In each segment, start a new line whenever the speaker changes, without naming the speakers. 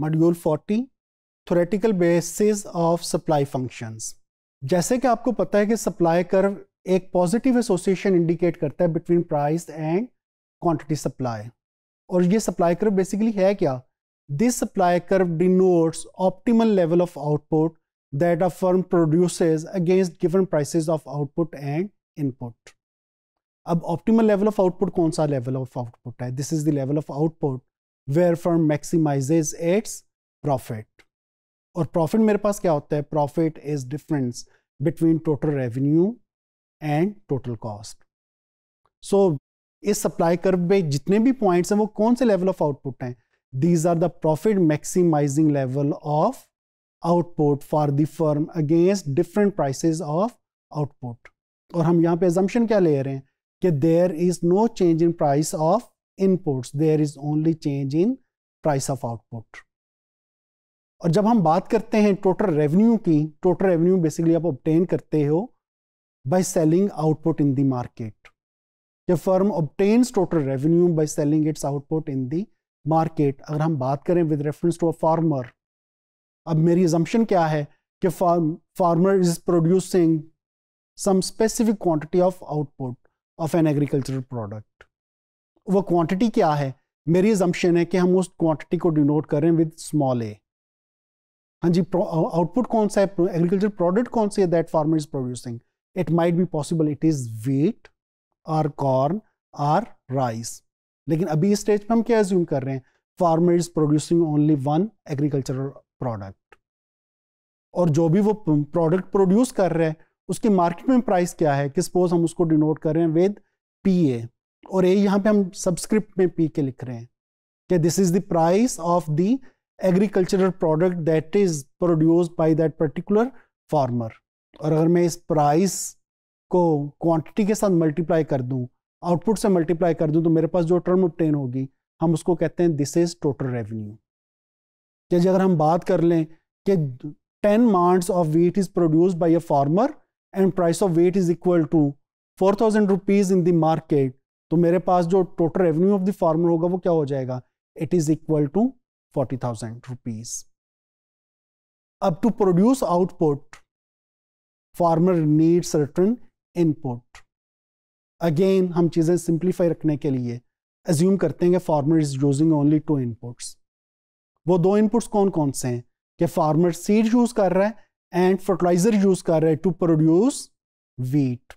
Module 40 theoretical basis of supply functions जैसे कि आपको पता है कि सप्लाई कर्व एक पॉजिटिव एसोसिएशन इंडिकेट करता है between price and quantity supply और ये सप्लाई कर्व बेसिकली है क्या this supply curve denotes optimal level of output that a firm produce against given prices of output and input अब optimal level of output कौन सा level of output है this is the level of output where firm maximises its profit और profit मेरे पास क्या होता है profit is difference between total revenue and total cost so इस सप्लाई कर्व पे जितने भी पॉइंट्स हैं वो कौन से लेवल ऑफ आउटपुट हैं these are the profit maximising level of output for the firm against different prices of output और हम यहाँ पे एजम्पन क्या ले रहे हैं कि there is no change in price of inputs there is only change in price of output और जब हम बात करते हैं टोटल रेवेन्यू की टोटल रेवेन्यू बेसिकली आप ऑब्टेन करते हो by selling output in the market जब firm obtains total revenue by selling its output in the market अगर हम बात करें with reference to a farmer अब मेरी एजम्पन क्या है कि farm farmer is producing some specific quantity of output of an agricultural product वो क्वांटिटी क्या है मेरी जम्पशन है कि हम उस क्वांटिटी को डिनोट करें विद स्मॉल ए हाँ जी आउटपुट uh, कौन सा है एग्रीकल्चर प्रोडक्ट कौन सा है that farmer is producing it might be possible it is wheat or corn or rice लेकिन अभी इस स्टेज पर हम क्या एज्यूम कर रहे हैं farmer is producing only one agricultural product और जो भी वो प्रोडक्ट प्रोड्यूस कर रहे हैं उसकी मार्केट में प्राइस क्या है कि सपोज हम उसको डिनोट कर रहे हैं विद पी ए और ए यहाँ पे हम सब्सक्रिप्ट में पी के लिख रहे हैं कि this is the price of the agricultural product that is produced by that particular farmer और अगर मैं इस प्राइस को क्वांटिटी के साथ मल्टीप्लाई कर दूं आउटपुट से मल्टीप्लाई कर दूं तो मेरे पास जो टर्म ऑप्टेन होगी हम उसको कहते हैं दिस इज टोटल रेवेन्यू जैसे अगर हम बात कर लें कि ten marts of wheat is produced by a farmer and price of wheat is equal to four thousand rupees in the market तो मेरे पास जो total revenue of the farmer होगा वो क्या हो जाएगा it is equal to forty thousand rupees अब to produce output farmer need return input again हम चीज़ें सिंप्लीफाई रखने के लिए एज्यूम करते हैं कि farmer is using only two inputs वो दो इनपुट्स कौन कौन से हैं कि फार्मर सीड यूज कर रहा है एंड फर्टिलाइजर यूज कर रहा है टू प्रोड्यूस वीट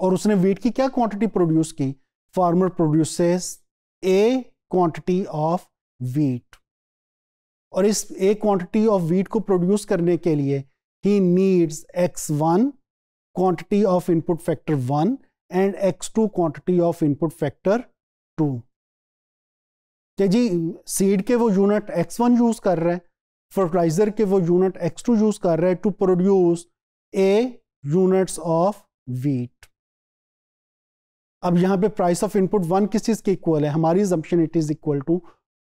और उसने वीट की क्या क्वांटिटी प्रोड्यूस की farmer produce A quantity of wheat और इस ए क्वांटिटी ऑफ वीट को प्रोड्यूस करने के लिए he needs X one quantity of input factor one and X two quantity of input factor two जी सीड के वो यूनिट एक्स वन यूज कर रहे हैं फर्टिलाइजर के वो यूनिट एक्स टू यूज कर रहे हैं to produce A units of wheat अब यहाँ पे प्राइस ऑफ इनपुट वन किस चीज़ के इक्वल है हमारी assumption it is equal to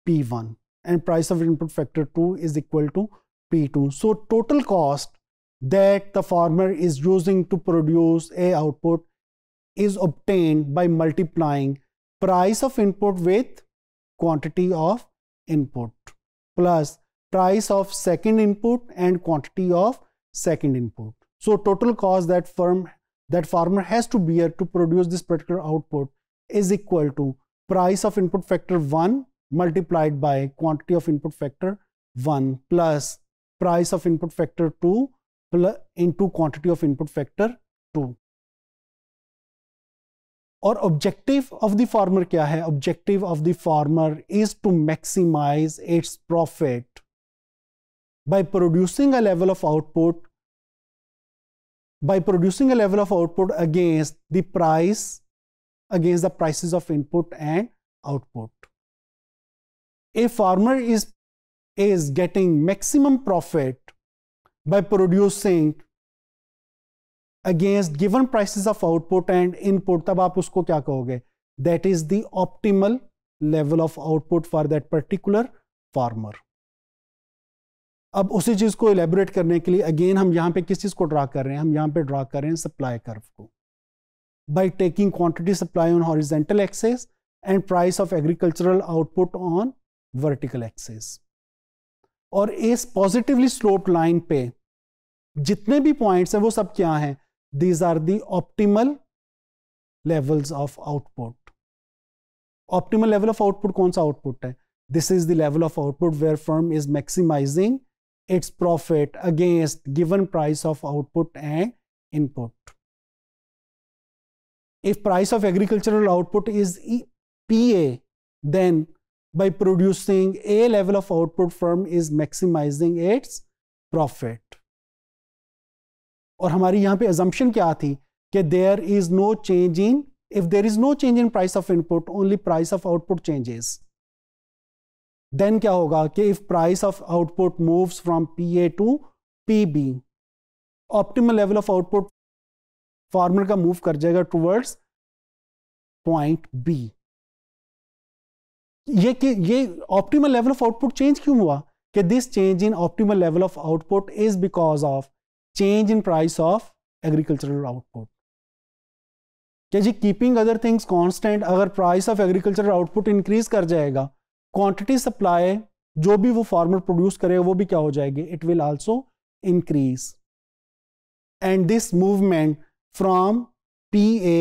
P one and price of input factor two is equal to P two so total cost that the farmer is using to produce A output is obtain by multiplying price of input with quantity of input plus price of second input and quantity of second input so total cost that firm that farmer has to bear to produce this particular output is equal to price of input factor 1 multiplied by quantity of input factor 1 plus price of input factor 2 into quantity of input factor 2. Or objective of the farmer? क्या है objective of the farmer is to maximise its by producing a level of output by producing a level of output against the price, against the prices of input and output. A farmer is, is getting maximum profit by producing against given prices of output and input. तब आप उसको क्या कहोगे That is the optimal level of output for that particular farmer. अब उसी चीज़ को elaborate करने के लिए अगेन हम यहाँ पे किस चीज़ को ड्रा कर रहे हैं हम यहाँ पे ड्रा कर रहे हैं सप्लाई कर्व को by taking quantity supply on horizontal axis and price of agricultural output on vertical axis और इस पॉजिटिवली स्लोप लाइन पे जितने भी पॉइंट्स हैं वो सब क्या हैं these are the optimal levels of output optimal level of output कौन सा आउटपुट है this is the level of output where firm is maximising its profit against given price of output and input. If price of agricultural output is PA, then by producing a level of output firm is maximizing its profit. और हमारी यहाँ पे assumption क्या थी कि there is no change in if there is no change in price of input only price of output changes then क्या होगा कि if price of output moves from P A to P B optimal level of output farmer का move कर जाएगा towards point B ये कि ये optimal level of output change क्यों हुआ कि this change in optimal level of output is because of change in price of agricultural output क्या जी कीपिंग अदर थिंग्स कांस्टेंट अगर price of agricultural output increase कर जाएगा क्वांटिटी सप्लाई जो भी वो फार्मर प्रोड्यूस करेगा वो भी क्या हो जाएगी it will also increase and this movement from P A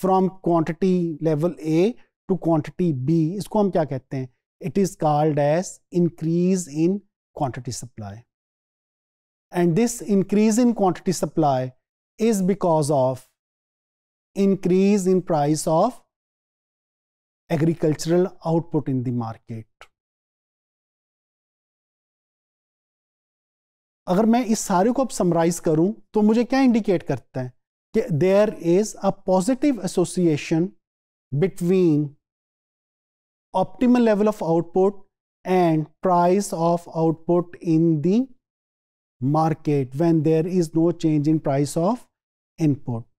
from quantity level A to quantity B इसको हम क्या कहते हैं it is called as increase in quantity supply and this increase in quantity supply is because of increase in price of agricultural output in the market अगर मैं इस सारे को अब समराइज करूं तो मुझे क्या इंडिकेट करता है कि there is a positive association between optimal level of output and price of output in the market when there is no change in price of input